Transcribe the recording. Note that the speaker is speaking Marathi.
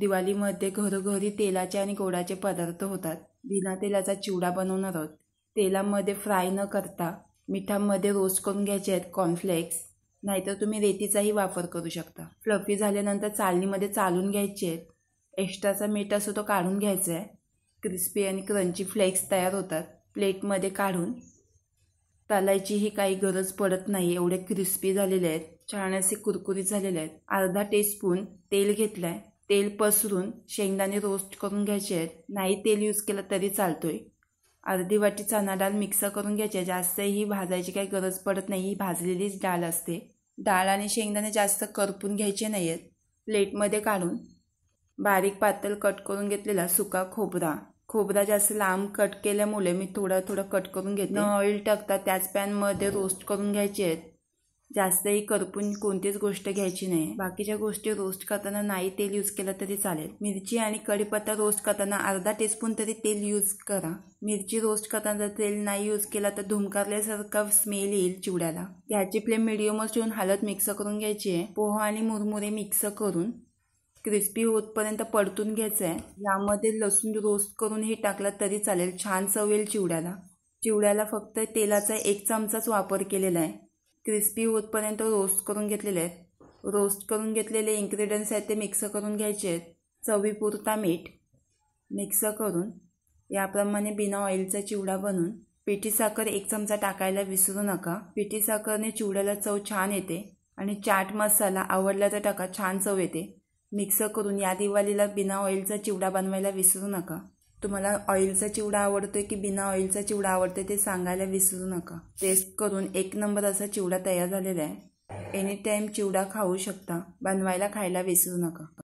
दिवाळीमध्ये घरोघरी तेलाचे आणि गोडाचे पदार्थ होतात बिना तेलाचा चिवडा बनवणार आहोत तेलामध्ये फ्राय न करता मिठामध्ये रोस्ट करून घ्यायचे आहेत कॉर्नफ्लेक्स नाहीतर तुम्ही रेतीचाही वापर करू शकता फ्लफी झाल्यानंतर चालणीमध्ये चालून घ्यायचे आहेत एक्स्ट्राचा मीठ असो तो काढून घ्यायचा आहे क्रिस्पी आणि क्रंची फ्लेक्स तयार होतात प्लेटमध्ये काढून ही काही गरज पडत नाही एवढे क्रिस्पी झालेले आहेत छान असे कुरकुरीत झालेले आहेत अर्धा टीस्पून तेल घेतलं आहे तेल पसरून शेंगदाणे रोस्ट करून घ्यायचे आहेत नाही तेल यूज केलं तरी चालतोय अर्धी वाटी चणा डाळ मिक्स करून घ्यायची जास्त ही भाजायची काही गरज पडत नाही ही भाजलेलीच डाळ असते डाळ आणि शेंगदाणे जास्त करपून घ्यायचे नाही आहेत प्लेटमध्ये काढून बारीक पातळ कट करून घेतलेला सुका खोबरा खोबरा जास्त लांब कट केल्यामुळे मी थोडं थोडं कट करून घेतो ऑइल टाकता त्याच पॅनमध्ये रोस्ट करून घ्यायचे आहेत जास्तही करपून कोणतीच गोष्ट घ्यायची नाही बाकीच्या गोष्टी रोस्ट करताना नाही तेल यूज केलं तरी चालेल मिरची आणि कढीपत्ता रोस्ट करताना अर्धा टीस्पून तरी तेल यूज करा मिरची रोस्ट करताना जर तेल नाही यूज केला तर धुमकारल्यासारखा स्मेल येईल चिवड्याला याची फ्लेम मिडियमच ठेवून हलत मिक्स करून घ्यायची आहे पोहा आणि मुरमुरे मिक्स करून क्रिस्पी होतपर्यंत परतून घ्यायचं आहे यामध्ये लसूण रोस्ट करून हे टाकलं तरी चालेल छान चव येईल चिवड्याला चिवड्याला फक्त तेलाचा एक चमचाच वापर केलेला आहे क्रिस्पी होतपर्यंत रोस्ट करून घेतलेले आहेत रोस्ट करून घेतलेले इन्ग्रेडियंट्स आहेत ते मिक्स करून घ्यायचे आहेत चवीपुरता मीठ मिक्स करून याप्रमाणे बिना ऑइलचा चिवडा बनवून पिठी साखर एक चमचा टाकायला विसरू नका पिठी साखरने चिवड्याला चव छान येते आणि चाट मसाला आवडला तर टाका छान चव येते मिक्स करून या दिवाळीला बिना ऑइलचा चिवडा बनवायला विसरू नका तुम्हाला ऑइलचा चिवडा आवडतोय की बिना ऑइलचा चिवडा आवडतोय ते सांगायला विसरू नका टेस्ट करून एक नंबर असा चिवडा तयार झालेला आहे एनी टाईम चिवडा खाऊ शकता बनवायला खायला विसरू नका